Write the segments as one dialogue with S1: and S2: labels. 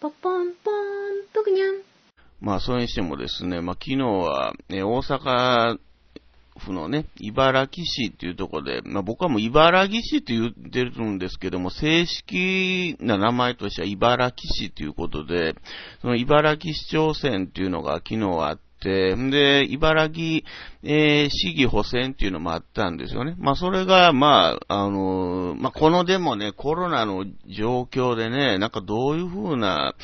S1: ポポンポン、まあ、それにしてもですね、まあ、昨日は、ね、大阪府のね、茨城市っていうところで、まあ、僕はもう茨城市って言ってるんですけども、正式な名前としては茨城市ということで、その茨城市長選っていうのが昨日あっ、んで、茨城、えー、市議補選っていうのもあったんですよね。まあ、それが、まあ、あのー、まあ、このでもね、コロナの状況でね、なんかどういうふうな、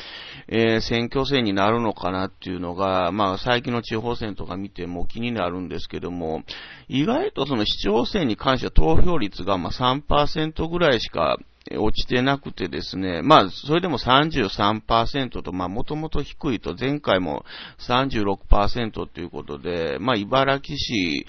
S1: えー、選挙戦になるのかなっていうのが、まあ、最近の地方選とか見ても気になるんですけども、意外とその市長選に関しては投票率が、ま3%ぐらいしか、落ちてなくてですね、まあ、それでも33%と、まあ、もともと低いと、前回も36%ということで、まあ、茨城市、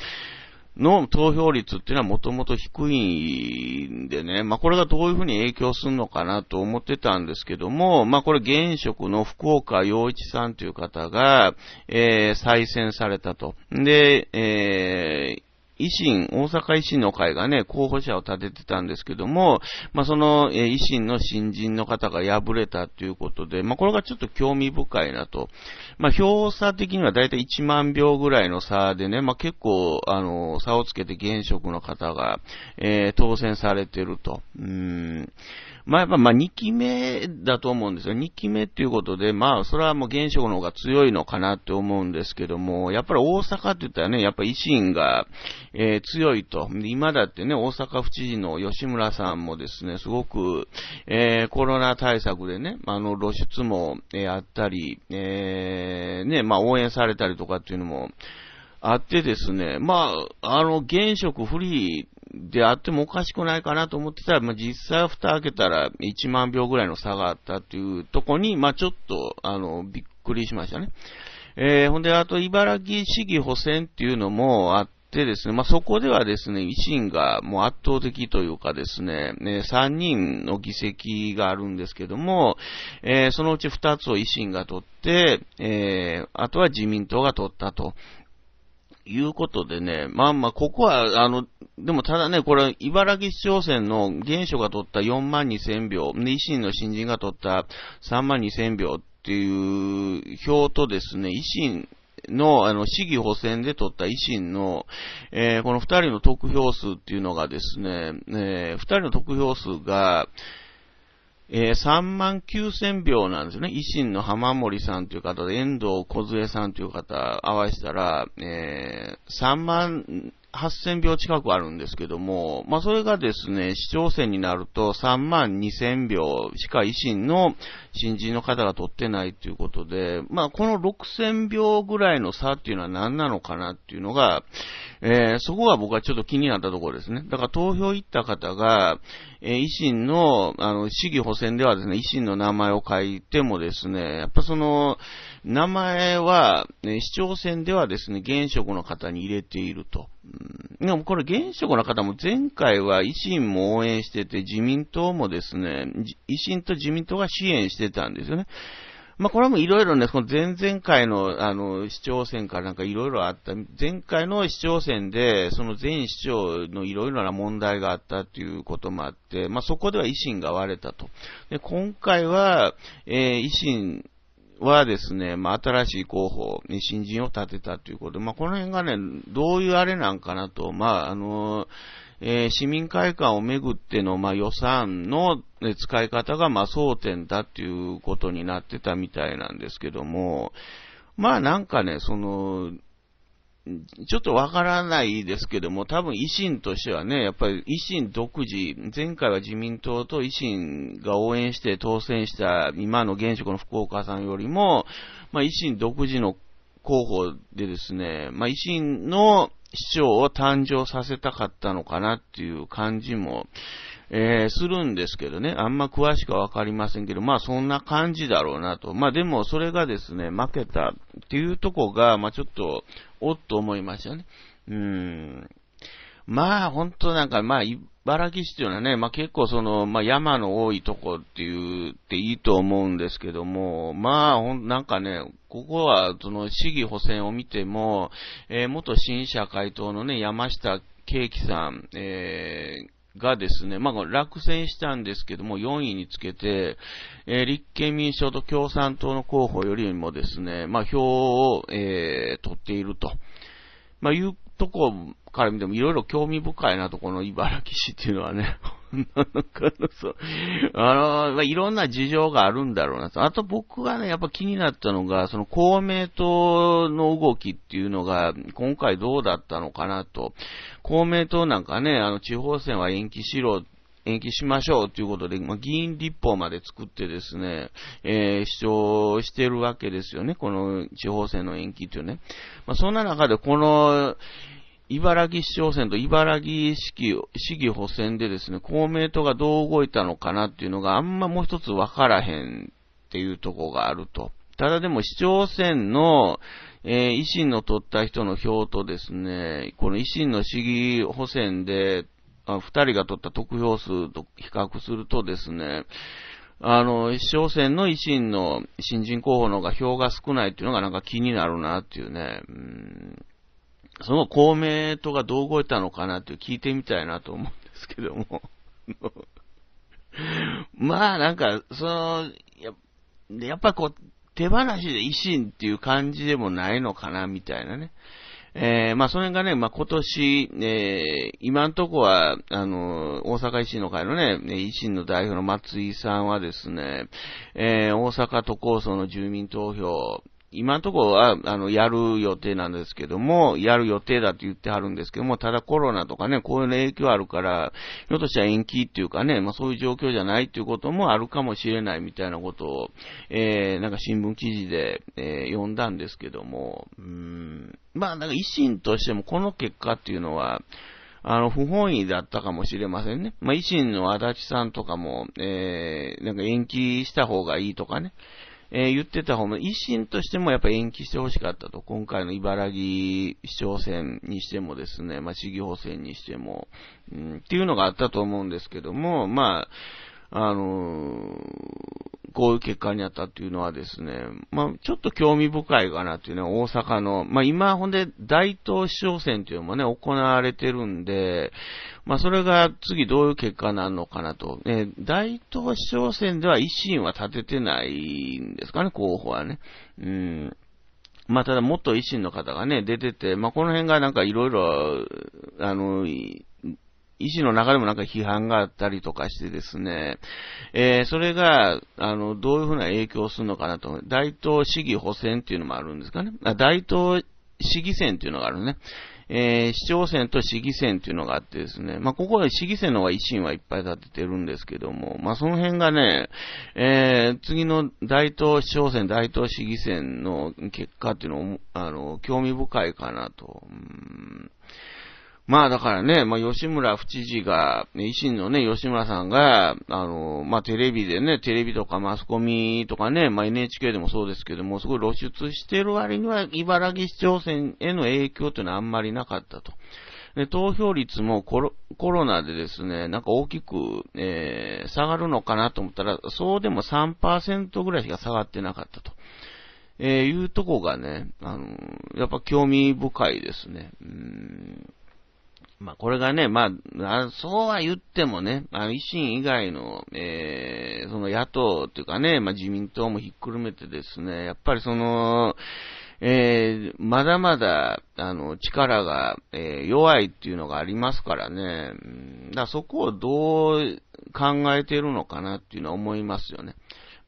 S1: の投票率っていうのはもともと低いんでね、まあこれがどういうふうに影響するのかなと思ってたんですけども、まあこれ現職の福岡洋一さんという方が、えー、再選されたと。で、えー維新、大阪維新の会がね、候補者を立ててたんですけども、まあ、その、え維新の新人の方が敗れたということで、まあ、これがちょっと興味深いなと。まあ、票差的にはだいたい1万票ぐらいの差でね、まあ、結構、あの、差をつけて現職の方が、えー、当選されてると。うん。まあ、やっぱ、まあ、2期目だと思うんですよ。2期目っていうことで、まあ、それはもう現職の方が強いのかなって思うんですけども、やっぱり大阪って言ったらね、やっぱ維新が、えー、強いと。今だってね、大阪府知事の吉村さんもですね、すごく、えー、コロナ対策でね、あの、露出も、えー、あったり、えー、ね、まあ、応援されたりとかっていうのも、あってですね、まあ、あの、現職フリーであってもおかしくないかなと思ってたら、まあ、実際は蓋開けたら1万秒ぐらいの差があったというとこに、まあ、ちょっと、あの、びっくりしましたね。えー、ほんで、あと、茨城市議補選っていうのもあってでですね、まあ、そこではですね、維新がもう圧倒的というかですね、ね3人の議席があるんですけども、えー、そのうち2つを維新が取って、えー、あとは自民党が取ったと。いうことでね、まあまあ、ここは、あの、でもただね、これ、茨城市長選の現所が取った4万2000票、維新の新人が取った3万2000票っていう票とですね、維新、の、あの、市議補選で取った維新の、えー、この二人の得票数っていうのがですね、えー、二人の得票数が、えー、3万9000票なんですよね。維新の浜森さんという方で、遠藤小杖さんという方合わせたら、えー、3万8000秒近くあるんですけども、まあ、それがですね、市長選になると3万2000票しか維新の新人の方が取ってないということで、まあ、この6000秒ぐらいの差っていうのは何なのかなっていうのが、えー、そこが僕はちょっと気になったところですね。だから投票行った方が、えー、維新の、あの、市議補選ではですね、維新の名前を書いてもですね、やっぱその、名前は、ね、市長選ではですね、現職の方に入れていると。うん、でもこれ、現職の方も前回は維新も応援してて、自民党もですね、維新と自民党が支援してたんですよね。まあ、これもいろいろね、その前々回の、あの、市長選からなんかいろいろあった、前回の市長選で、その前市長のいろいろな問題があったということもあって、まあ、そこでは維新が割れたと。で、今回は、えー、維新はですね、まあ、新しい候補に新人を立てたということで、まあ、この辺がね、どういうあれなんかなと、まあ、あの、えー、市民会館をめぐっての、まあ、予算の使い方が、まあ、争点だっていうことになってたみたいなんですけども、まあなんかね、その、ちょっとわからないですけども、多分維新としてはね、やっぱり維新独自、前回は自民党と維新が応援して当選した今の現職の福岡さんよりも、まあ、維新独自の候補でですね、まあ、維新の市長を誕生させたかったのかなっていう感じもえー、するんですけどね、あんま詳しくはわかりませんけど、まあそんな感じだろうなと。まあでもそれがですね、負けたっていうとこが、まあちょっと、おっと思いましたね。うん。まあ本当なんか、まあ茨城市というのはね、まあ結構その、まあ山の多いとこって言っていいと思うんですけども、まあほん、なんかね、ここはその市議補選を見ても、えー、元新社会党のね、山下敬樹さん、えーがですね、まあ、落選したんですけども、4位につけて、えー、立憲民主党と共産党の候補よりもですね、まあ、票を、えー、取っていると。まあ、いうとこから見ても、いろいろ興味深いなと、この茨城市っていうのはね。なのかな、そう。あの、まいろんな事情があるんだろうなと。あと僕がね、やっぱ気になったのが、その公明党の動きっていうのが、今回どうだったのかなと。公明党なんかね、あの、地方選は延期しろ延期しましょうということで、まあ、議員立法まで作ってですね、えー、主張してるわけですよね、この地方選の延期というね。まあ、そんな中で、この、茨城市長選と茨城市議補選でですね、公明党がどう動いたのかなっていうのがあんまもう一つわからへんっていうとこがあると。ただでも市長選の、えー、維新の取った人の票とですね、この維新の市議補選で、あ2人が取った得票数と比較するとですね、あの、市長選の維新の新人候補の方が票が少ないっていうのがなんか気になるなっていうね。うんその公明党がどう動いたのかなって聞いてみたいなと思うんですけども。まあなんか、その、ややっぱこう、手放しで維新っていう感じでもないのかな、みたいなね。えー、まあ、それがね、まあ、今年、えー、今んとこは、あの、大阪維新の会のね、維新の代表の松井さんはですね、えー、大阪都構想の住民投票、今のところは、あの、やる予定なんですけども、やる予定だと言ってはるんですけども、ただコロナとかね、こういうの影響あるから、ひょっとしたら延期っていうかね、まあそういう状況じゃないっていうこともあるかもしれないみたいなことを、えー、なんか新聞記事で、えー、読んだんですけども、うん、まあなんか維新としてもこの結果っていうのは、あの、不本意だったかもしれませんね。まあ、維新の足立さんとかも、えー、なんか延期した方がいいとかね。えー、言ってた方の維新としてもやっぱ延期してほしかったと。今回の茨城市長選にしてもですね、まあ、市議補選にしても、うん、っていうのがあったと思うんですけども、まあ、あのーこういう結果になったっていうのはですね、まあ、ちょっと興味深いかなっていうね、大阪の、まあ、今、ほんで、大東市長選っていうのもね、行われてるんで、まあ、それが次どういう結果になるのかなと。ね、大東市長選では維新は立ててないんですかね、候補はね。うん。まあ、ただ、元維新の方がね、出てて、まあ、この辺がなんかいろいろ、あの、医師の中でもなんか批判があったりとかしてですね、えー、それが、あの、どういうふうな影響をするのかなと。大東市議補選っていうのもあるんですかね。大東市議選っていうのがあるね。えー、市長選と市議選っていうのがあってですね、まあ、ここは市議選の方が維新はいっぱい立ててるんですけども、まあ、その辺がね、えー、次の大東市長選、大東市議選の結果っていうのを、あの、興味深いかなと。まあだからね、まあ吉村府知事が、維新のね、吉村さんが、あの、まあテレビでね、テレビとかマスコミとかね、まあ NHK でもそうですけども、すごい露出してる割には、茨城市長選への影響というのはあんまりなかったと。で、投票率もコロコロナでですね、なんか大きく、えー、下がるのかなと思ったら、そうでも3%ぐらいしか下がってなかったと。えー、いうとこがね、あの、やっぱ興味深いですね。うんまあ、これがね、まあ、そうは言ってもね、あ維新以外の、えー、その野党というかね、まあ、自民党もひっくるめてですね、やっぱりその、えー、まだまだ、あの、力が、えー、弱いっていうのがありますからね、だからそこをどう考えているのかなっていうのは思いますよね。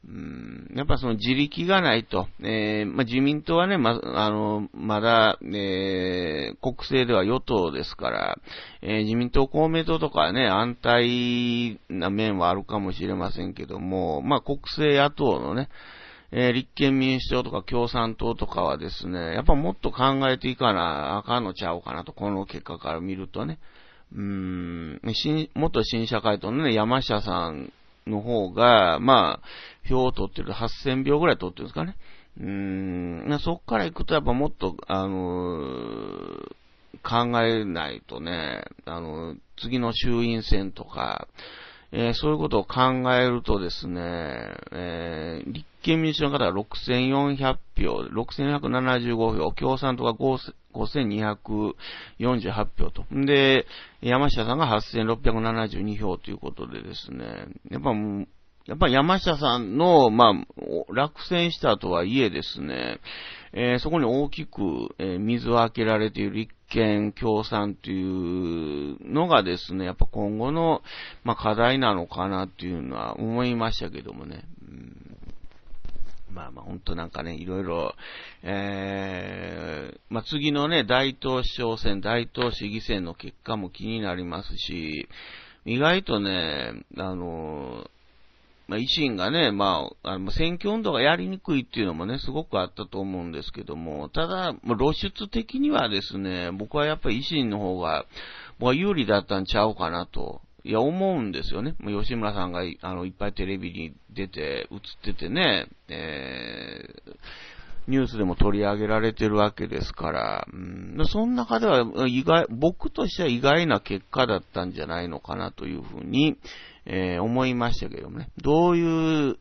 S1: うん、やっぱその自力がないと、えー、まあ、自民党はね、ま、あの、まだ、えー、国政では与党ですから、えー、自民党公明党とかはね、安泰な面はあるかもしれませんけども、まあ、国政野党のね、え立憲民主党とか共産党とかはですね、やっぱもっと考えていかなあかんのちゃうかなと、この結果から見るとね、うん、新元新社会党のね、山下さんの方が、まあ、票を取ってる、8000票ぐらい取ってるんですかね。うん、そこから行くとやっぱもっと、あのー、考えないとね、あのー、次の衆院選とか、えー、そういうことを考えるとですね、えー、立憲民主の方は6400票、6475票、共産党が5248票と。で、山下さんが8672票ということでですね、やっぱやっぱ山下さんの、まあ、落選したとはいえですね、えー、そこに大きく、えー、水を開けられている立憲共産というのがですね、やっぱ今後の、まあ、課題なのかなというのは思いましたけどもね。まあまあ、ほんとなんかね、いろいろ、えー、まあ次のね、大東市長選、大東市議選の結果も気になりますし、意外とね、あの、まあ、維新がね、まあ、あの選挙運動がやりにくいっていうのもね、すごくあったと思うんですけども、ただ、露出的にはですね、僕はやっぱり維新の方が、僕は有利だったんちゃうかなと。いや、思うんですよね。もう吉村さんがあのいっぱいテレビに出て、映っててね、えー、ニュースでも取り上げられてるわけですから、うん、その中では意外、僕としては意外な結果だったんじゃないのかなというふうに、えー、思いましたけどもね、どういう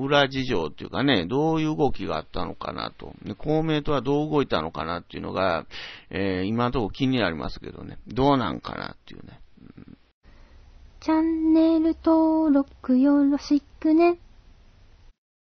S1: 裏事情っていうかね、どういう動きがあったのかなと、で公明党はどう動いたのかなっていうのが、えー、今のところ気になりますけどね、どうなんかなっていうね。チャンネル登録よろしくね。